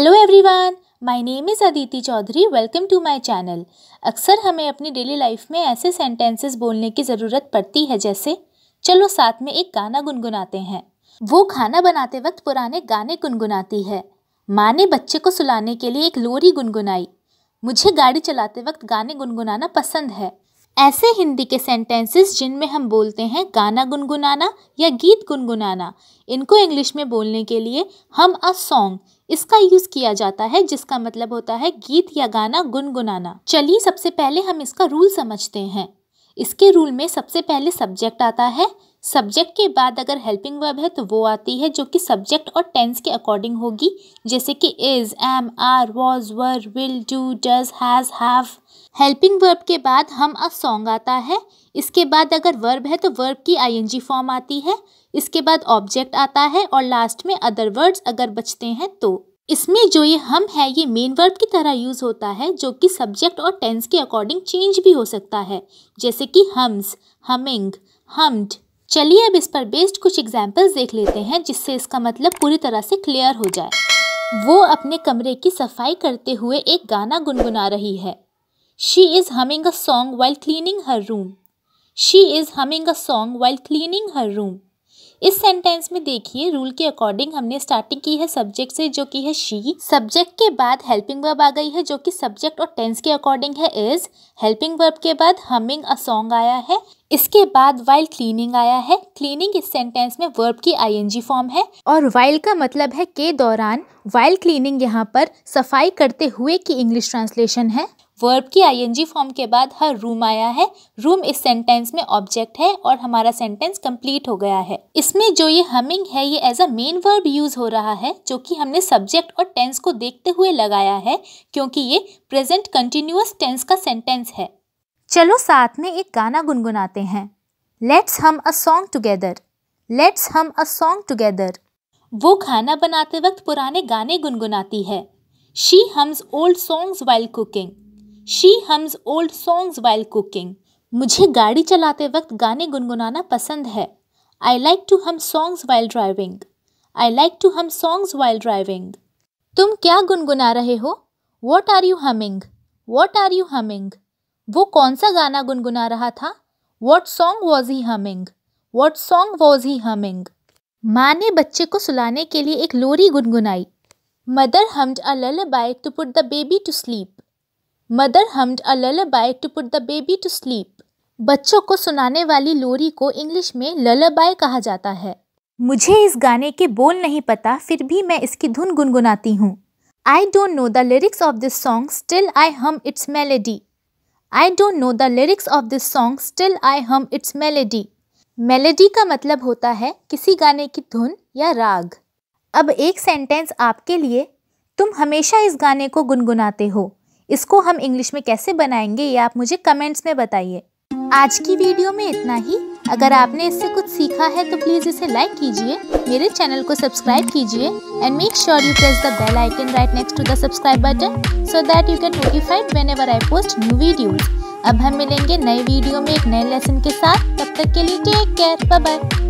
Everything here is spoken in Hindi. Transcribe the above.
hello everyone my name is Aditi Chaudhary welcome to my channel अक्सर हमें अपनी डेली लाइफ में ऐसे सेंटेंसेस बोलने की ज़रूरत पड़ती है जैसे चलो साथ में एक गाना गुनगुनाते हैं वो खाना बनाते वक्त पुराने गाने गुनगुनाती है माँ ने बच्चे को सुलाने के लिए एक लोरी गुनगुनाई मुझे गाड़ी चलाते वक्त गाने गुनगुनाना पसंद है ऐसे हिंदी के सेंटेंसेस जिनमें हम बोलते हैं गाना गुनगुनाना या गीत गुनगुनाना इनको इंग्लिश में बोलने के लिए हम अ सॉन्ग इसका यूज किया जाता है जिसका मतलब होता है गीत या गाना गुनगुनाना चलिए सबसे पहले हम इसका रूल समझते हैं इसके रूल में सबसे पहले सब्जेक्ट आता है सब्जेक्ट के बाद अगर हेल्पिंग वर्ब है तो वो आती है जो कि सब्जेक्ट और टेंस के अकॉर्डिंग होगी जैसे कि is am are was were will do does has have helping verb के बाद हम अ सॉन्ग आता है इसके बाद अगर वर्ब है तो वर्ब की आईएनजी फॉर्म आती है इसके बाद ऑब्जेक्ट आता है और लास्ट में अदर वर्ड्स अगर बचते हैं तो इसमें जो ये हम है ये मेन वर्ब की तरह यूज़ होता है जो कि सब्जेक्ट और टेंस के अकॉर्डिंग चेंज भी हो सकता है जैसे कि हम्स हमिंग हम्ड चलिए अब इस पर बेस्ड कुछ एग्जाम्पल्स देख लेते हैं जिससे इसका मतलब पूरी तरह से क्लियर हो जाए वो अपने कमरे की सफाई करते हुए एक गाना गुनगुना रही है she is humming a song while cleaning her room she is humming a song while cleaning her room इस सेंटेंस में देखिए रूल के अकॉर्डिंग हमने स्टार्टिंग की है सब्जेक्ट से जो कि है शी सब्जेक्ट के बाद हेल्पिंग वर्ब आ गई है जो कि सब्जेक्ट और टेंस के अकॉर्डिंग है इज हेल्पिंग वर्ब के बाद हमिंग अ सॉन्ग आया है इसके बाद वाइल क्लीनिंग आया है क्लीनिंग इस सेंटेंस में वर्ब की आईएनजी फॉर्म है और वाइल का मतलब है के दौरान वाइल क्लीनिंग यहाँ पर सफाई करते हुए की इंग्लिश ट्रांसलेशन है वर्ब की आईएनजी फॉर्म के बाद हर रूम आया है रूम इस सेंटेंस में ऑब्जेक्ट है और हमारा सेंटेंस कंप्लीट हो गया है इसमें जो ये हमिंग है ये as a main verb use हो रहा है जो कि हमने सब्जेक्ट और टेंस को देखते हुए लगाया है क्योंकि ये प्रेजेंट कंटिन्यूस टेंस का सेंटेंस है चलो साथ में एक गाना गुनगुनाते हैं लेट्स हम अ सॉन्ग टुगेदर लेट्स हम अ सॉन्ग टुगेदर वो खाना बनाते वक्त पुराने गाने गुनगुनाती है she hums old songs while cooking she hums old songs while cooking मुझे गाड़ी चलाते वक्त गाने गुनगुनाना पसंद है I like to hum songs while driving I like to hum songs while driving तुम क्या गुनगुना रहे हो what are you humming what are you humming वो कौन सा गाना गुनगुना रहा था what song was he humming what song was he humming माँ ने बच्चे को सुलाने के लिए एक लोरी गुनगुनाई mother hummed a lullaby to put the baby to sleep mother hummed a lullaby to put the baby to sleep बच्चों को सुनाने वाली लोरी को इंग्लिश में ललबाई कहा जाता है मुझे इस गाने के बोल नहीं पता फिर भी मैं इसकी धुन गुनगुनाती हूँ I don't know the lyrics of this song still I hum its melody I don't know the lyrics of this song still I hum its melody melody का मतलब होता है किसी गाने की धुन या राग अब एक सेंटेंस आपके लिए तुम हमेशा इस गाने को गुनगुनाते हो इसको हम इंग्लिश में कैसे बनाएंगे ये आप मुझे कमेंट्स में बताइए आज की वीडियो में इतना ही अगर आपने इससे कुछ सीखा है तो प्लीज़ इसे लाइक कीजिए मेरे चैनल को सब्सक्राइब कीजिए and make sure you press the bell icon right next to the subscribe button so that you can notified whenever I post new videos अब हम मिलेंगे नए वीडियो में एक नए लेसन के साथ तब तक के लिए टेक केयर बाय बाय